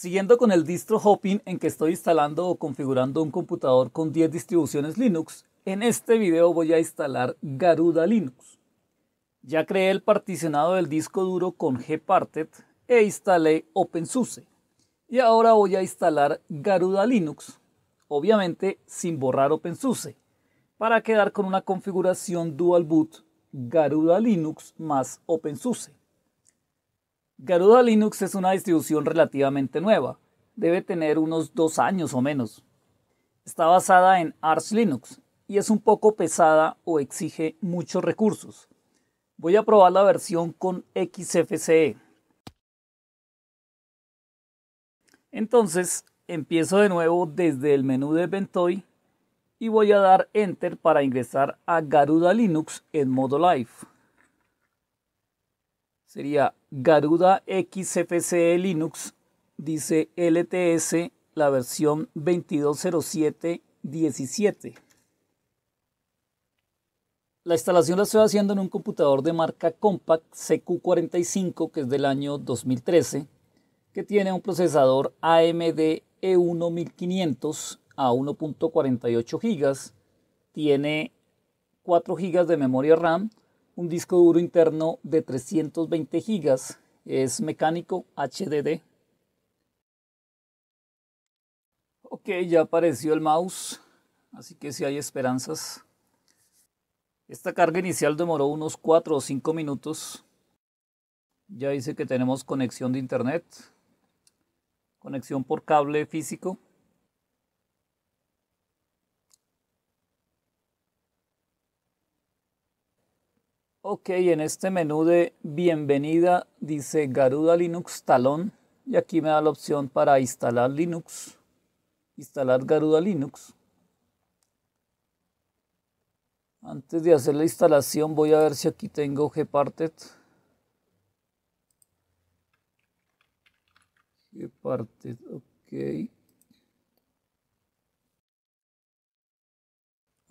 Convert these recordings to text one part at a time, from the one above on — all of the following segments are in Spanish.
Siguiendo con el distro hopping en que estoy instalando o configurando un computador con 10 distribuciones Linux, en este video voy a instalar Garuda Linux. Ya creé el particionado del disco duro con Gparted e instalé OpenSUSE. Y ahora voy a instalar Garuda Linux, obviamente sin borrar OpenSUSE, para quedar con una configuración dual boot Garuda Linux más OpenSUSE. Garuda Linux es una distribución relativamente nueva, debe tener unos dos años o menos. Está basada en Arch Linux y es un poco pesada o exige muchos recursos. Voy a probar la versión con XFCE. Entonces, empiezo de nuevo desde el menú de Ventoy y voy a dar Enter para ingresar a Garuda Linux en modo Live. Sería Garuda XFCE Linux, dice LTS, la versión 2207-17. La instalación la estoy haciendo en un computador de marca Compact CQ45, que es del año 2013, que tiene un procesador AMD e 1500 a 1.48 GB, tiene 4 GB de memoria RAM un disco duro interno de 320 GB, es mecánico HDD. Ok, ya apareció el mouse, así que si hay esperanzas. Esta carga inicial demoró unos 4 o 5 minutos. Ya dice que tenemos conexión de internet, conexión por cable físico. Ok, en este menú de bienvenida dice Garuda Linux Talón y aquí me da la opción para instalar Linux, instalar Garuda Linux. Antes de hacer la instalación voy a ver si aquí tengo Gparted. Gparted, ok.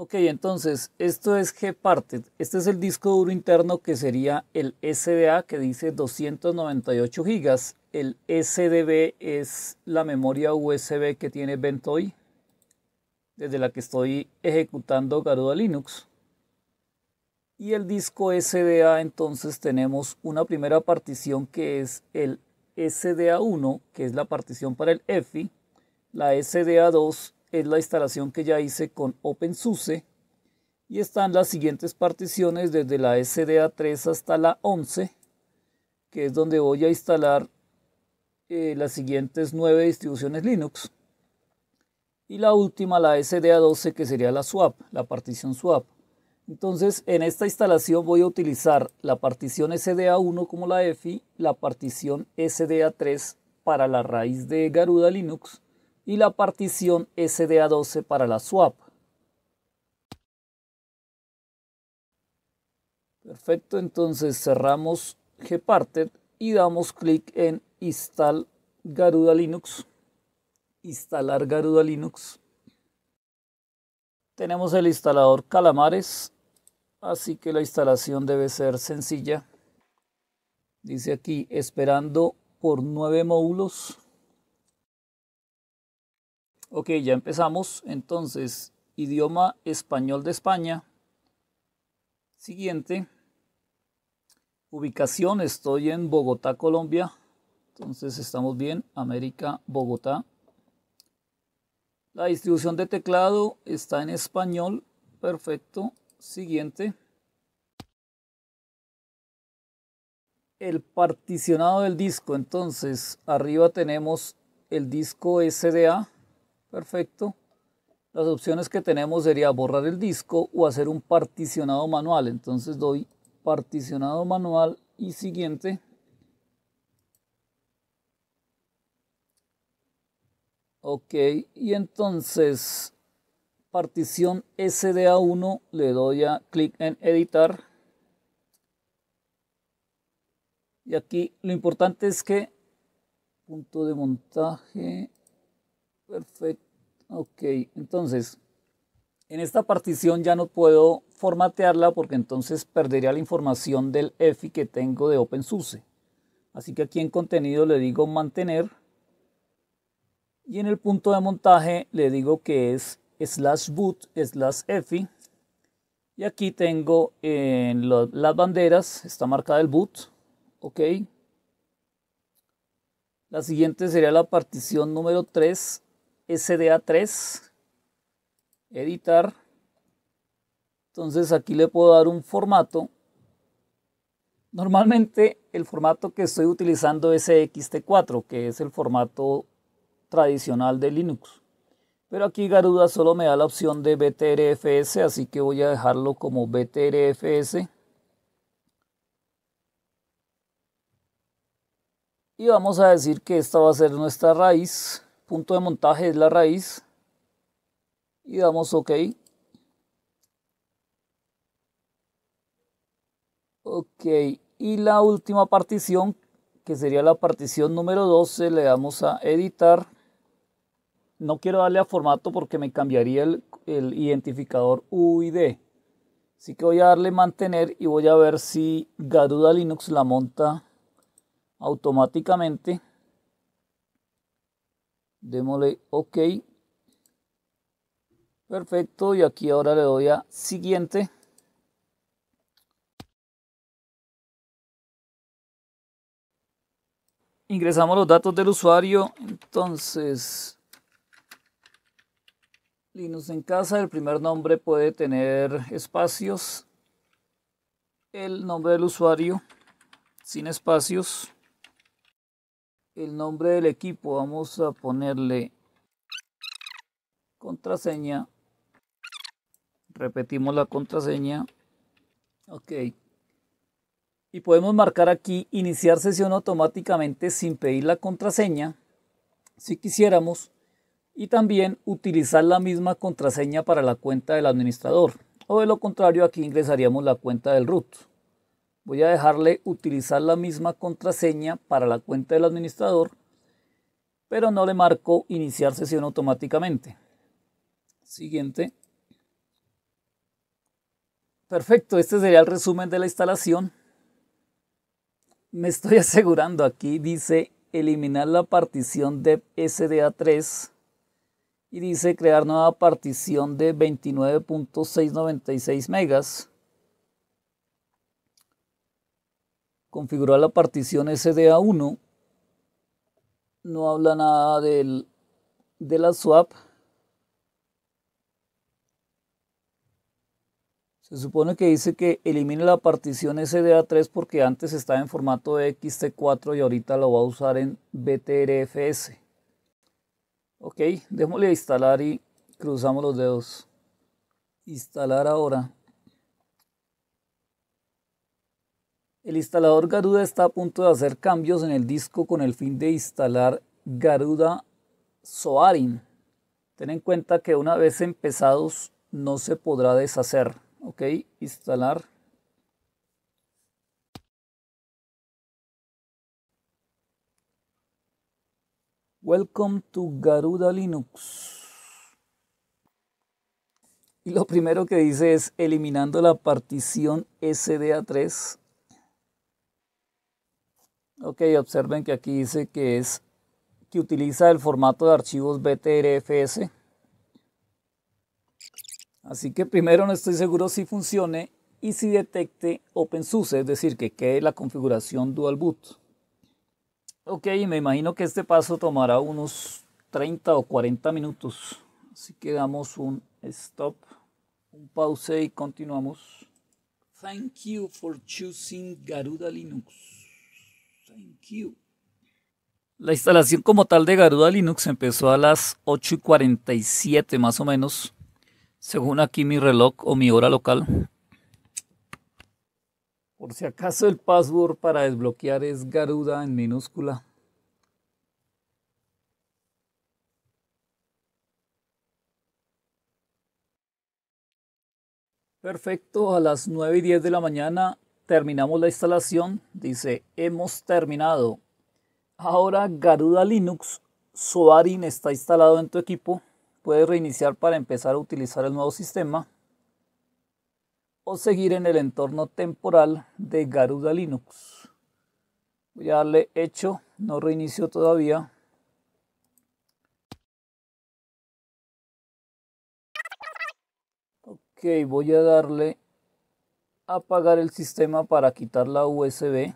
Ok, entonces esto es Gparted. Este es el disco duro interno que sería el SDA que dice 298 GB. El SDB es la memoria USB que tiene Ventoy, desde la que estoy ejecutando Garuda Linux. Y el disco SDA entonces tenemos una primera partición que es el SDA1, que es la partición para el EFI, la SDA2 es la instalación que ya hice con OpenSUSE y están las siguientes particiones desde la SDA3 hasta la 11 que es donde voy a instalar eh, las siguientes nueve distribuciones Linux y la última la SDA12 que sería la swap, la partición swap. Entonces en esta instalación voy a utilizar la partición SDA1 como la EFI, la partición SDA3 para la raíz de Garuda Linux y la partición SDA12 para la swap. Perfecto, entonces cerramos Gparted y damos clic en Install Garuda Linux. Instalar Garuda Linux. Tenemos el instalador Calamares, así que la instalación debe ser sencilla. Dice aquí, esperando por nueve módulos Ok, ya empezamos. Entonces, idioma español de España. Siguiente. Ubicación, estoy en Bogotá, Colombia. Entonces estamos bien, América, Bogotá. La distribución de teclado está en español. Perfecto. Siguiente. El particionado del disco. Entonces, arriba tenemos el disco SDA Perfecto. Las opciones que tenemos sería borrar el disco o hacer un particionado manual. Entonces doy particionado manual y siguiente. Ok, y entonces partición SDA1 le doy a clic en editar. Y aquí lo importante es que punto de montaje Perfecto. Ok, entonces, en esta partición ya no puedo formatearla porque entonces perdería la información del EFI que tengo de OpenSUSE. Así que aquí en contenido le digo mantener y en el punto de montaje le digo que es slash boot slash EFI. Y aquí tengo en eh, las banderas, está marcada el boot, ok. La siguiente sería la partición número 3 SDA3, editar. Entonces aquí le puedo dar un formato. Normalmente el formato que estoy utilizando es XT4, que es el formato tradicional de Linux. Pero aquí Garuda solo me da la opción de BTRFS, así que voy a dejarlo como BTRFS. Y vamos a decir que esta va a ser nuestra raíz punto de montaje es la raíz y damos ok ok y la última partición que sería la partición número 12 le damos a editar no quiero darle a formato porque me cambiaría el, identificador UID así que voy a darle mantener y voy a ver si Garuda Linux la monta automáticamente démosle ok perfecto y aquí ahora le doy a siguiente ingresamos los datos del usuario entonces Linux en casa, el primer nombre puede tener espacios, el nombre del usuario sin espacios, el nombre del equipo. Vamos a ponerle contraseña. Repetimos la contraseña. Ok. Y podemos marcar aquí iniciar sesión automáticamente sin pedir la contraseña, si quisiéramos, y también utilizar la misma contraseña para la cuenta del administrador. O de lo contrario, aquí ingresaríamos la cuenta del root voy a dejarle utilizar la misma contraseña para la cuenta del administrador, pero no le marco iniciar sesión automáticamente. Siguiente. Perfecto, este sería el resumen de la instalación. Me estoy asegurando, aquí dice eliminar la partición de SDA3 y dice crear nueva partición de 29.696 megas configurar la partición SDA1. No habla nada del, de la swap. Se supone que dice que elimine la partición SDA3 porque antes estaba en formato XT4 y ahorita lo va a usar en BTRFS. Ok, démosle a instalar y cruzamos los dedos. Instalar ahora. El instalador Garuda está a punto de hacer cambios en el disco con el fin de instalar Garuda Soarin. Ten en cuenta que una vez empezados no se podrá deshacer. Ok, instalar. Welcome to Garuda Linux. Y lo primero que dice es eliminando la partición SDA3 Ok, observen que aquí dice que es que utiliza el formato de archivos BTRFS. Así que primero no estoy seguro si funcione y si detecte OpenSUSE, es decir, que quede la configuración dual boot. Ok, me imagino que este paso tomará unos 30 o 40 minutos. Así que damos un stop, un pause y continuamos. Thank you for choosing Garuda Linux. La instalación como tal de Garuda Linux empezó a las 8 y 47 más o menos, según aquí mi reloj o mi hora local. Por si acaso el password para desbloquear es Garuda en minúscula. Perfecto, a las 9 y 10 de la mañana Terminamos la instalación, dice, hemos terminado. Ahora Garuda Linux Soarin está instalado en tu equipo. Puedes reiniciar para empezar a utilizar el nuevo sistema o seguir en el entorno temporal de Garuda Linux. Voy a darle hecho, no reinicio todavía. Ok, voy a darle apagar el sistema para quitar la USB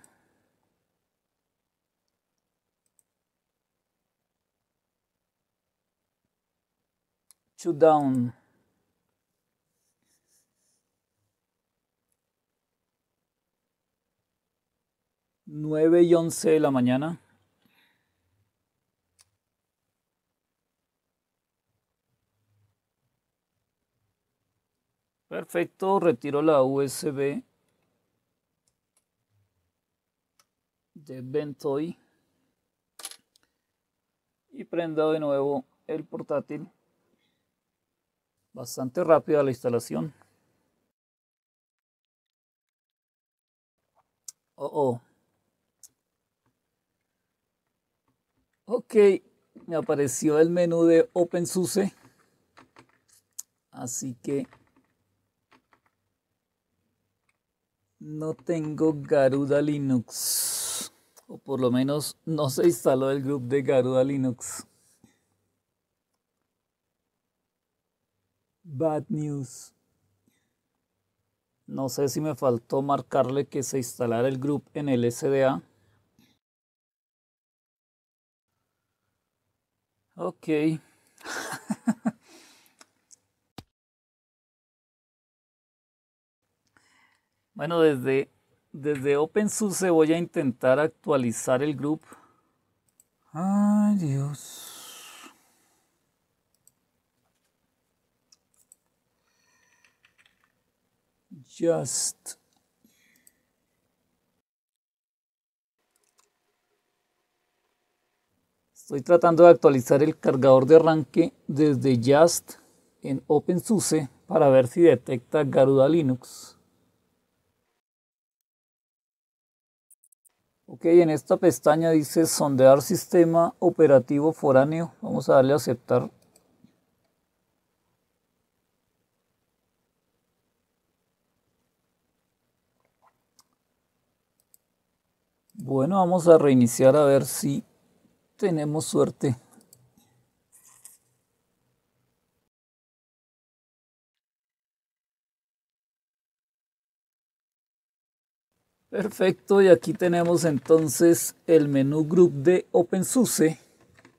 shut down nueve y once de la mañana Perfecto, retiro la USB de Bentoy y prendo de nuevo el portátil. Bastante rápida la instalación. Oh, oh. Ok, me apareció el menú de OpenSUSE. Así que No tengo Garuda Linux. O por lo menos no se instaló el grupo de Garuda Linux. Bad news. No sé si me faltó marcarle que se instalara el grupo en el SDA. Ok. Bueno, desde, desde OpenSUSE voy a intentar actualizar el grupo. Ay, Dios. Just Estoy tratando de actualizar el cargador de arranque desde Just en OpenSUSE para ver si detecta Garuda Linux. Ok, en esta pestaña dice sondear sistema operativo foráneo. Vamos a darle a aceptar. Bueno, vamos a reiniciar a ver si tenemos suerte. Perfecto, y aquí tenemos entonces el menú group de OpenSUSE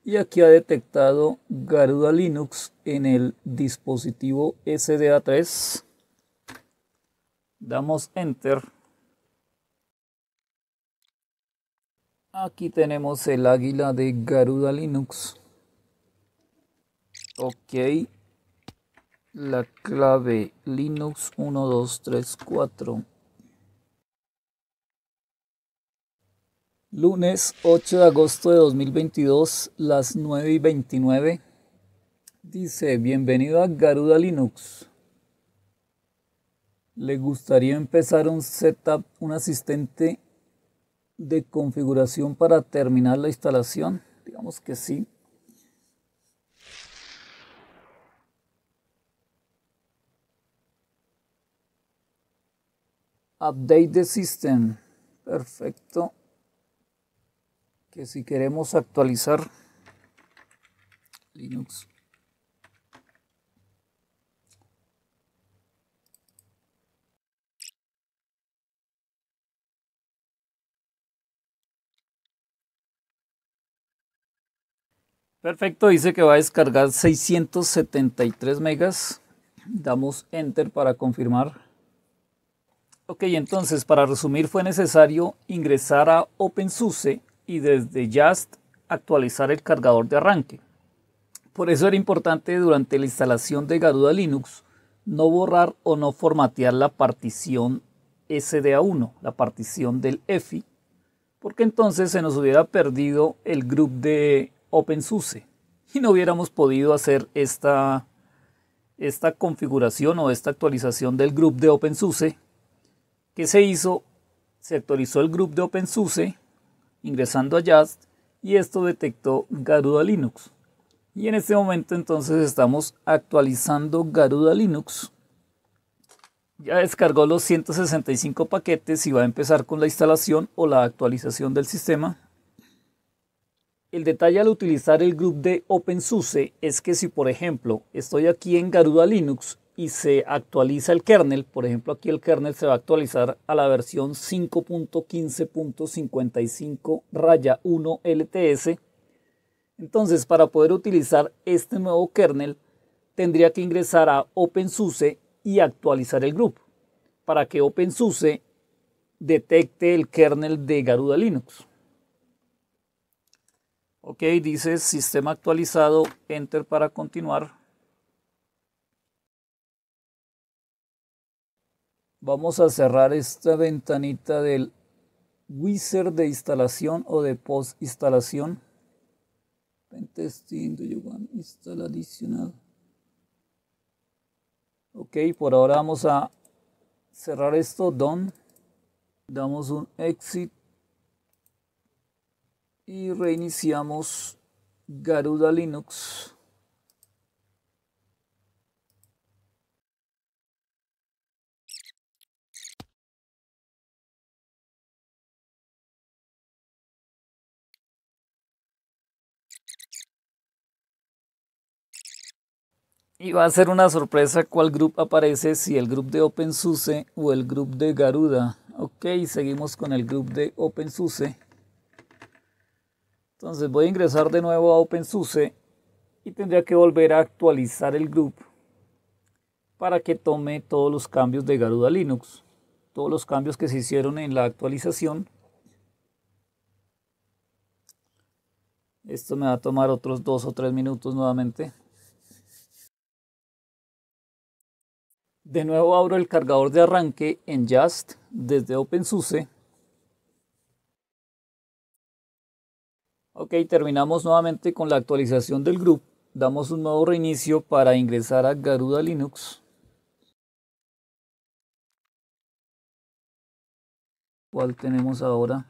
y aquí ha detectado Garuda Linux en el dispositivo SDA3. Damos Enter. Aquí tenemos el águila de Garuda Linux. Ok. La clave Linux 1234. Lunes 8 de agosto de 2022, las 9 y 29. Dice, bienvenido a Garuda Linux. ¿Le gustaría empezar un setup, un asistente de configuración para terminar la instalación? Digamos que sí. Update the system. Perfecto que si queremos actualizar Linux Perfecto, dice que va a descargar 673 megas. Damos Enter para confirmar. Ok, entonces para resumir fue necesario ingresar a OpenSUSE y desde Just actualizar el cargador de arranque. Por eso era importante durante la instalación de Garuda Linux no borrar o no formatear la partición SDA1, la partición del EFI, porque entonces se nos hubiera perdido el grupo de OpenSUSE y no hubiéramos podido hacer esta, esta configuración o esta actualización del grupo de OpenSUSE que se hizo, se actualizó el grupo de OpenSUSE ingresando a Just y esto detectó Garuda Linux. Y en este momento entonces estamos actualizando Garuda Linux. Ya descargó los 165 paquetes y va a empezar con la instalación o la actualización del sistema. El detalle al utilizar el grupo de OpenSUSE es que si por ejemplo estoy aquí en Garuda Linux y se actualiza el kernel, por ejemplo aquí el kernel se va a actualizar a la versión 5.15.55 raya 1 LTS, entonces para poder utilizar este nuevo kernel tendría que ingresar a OpenSUSE y actualizar el grupo para que OpenSUSE detecte el kernel de Garuda Linux. Ok, dice sistema actualizado, enter para continuar. vamos a cerrar esta ventanita del wizard de instalación o de post instalación pentesting ok por ahora vamos a cerrar esto done damos un exit y reiniciamos Garuda Linux Y va a ser una sorpresa cuál grupo aparece, si el grupo de OpenSUSE o el grupo de Garuda. Ok, seguimos con el grupo de OpenSUSE. Entonces voy a ingresar de nuevo a OpenSUSE y tendría que volver a actualizar el grupo para que tome todos los cambios de Garuda Linux, todos los cambios que se hicieron en la actualización. Esto me va a tomar otros dos o tres minutos nuevamente. De nuevo abro el cargador de arranque en Just desde OpenSUSE. Ok, terminamos nuevamente con la actualización del grupo. Damos un nuevo reinicio para ingresar a Garuda Linux. ¿Cuál tenemos ahora?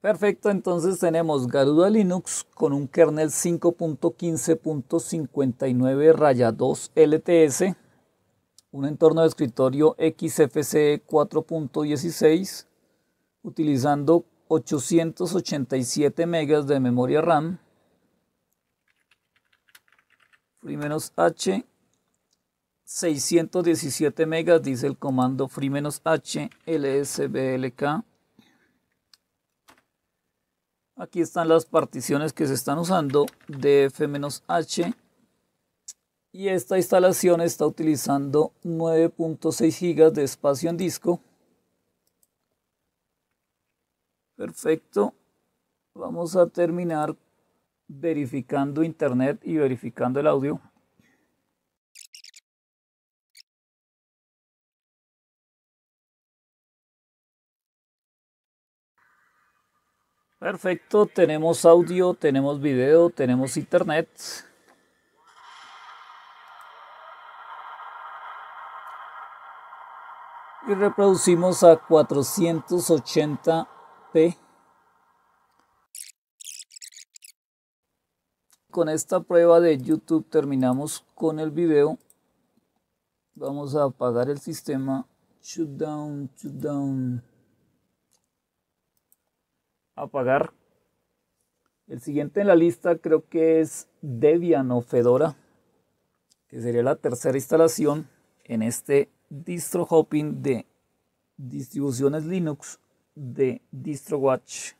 Perfecto, entonces tenemos Garuda Linux con un kernel 5.15.59 2 LTS, un entorno de escritorio XFCE 4.16, utilizando 887 MB de memoria RAM, free-h, 617 MB, dice el comando free-h lsblk Aquí están las particiones que se están usando de F-H. Y esta instalación está utilizando 9.6 GB de espacio en disco. Perfecto. Vamos a terminar verificando internet y verificando el audio. Perfecto, tenemos audio, tenemos video, tenemos internet. Y reproducimos a 480p. Con esta prueba de YouTube terminamos con el video. Vamos a apagar el sistema. down, shoot down apagar. El siguiente en la lista creo que es Debian o Fedora, que sería la tercera instalación en este distro hopping de distribuciones Linux de DistroWatch.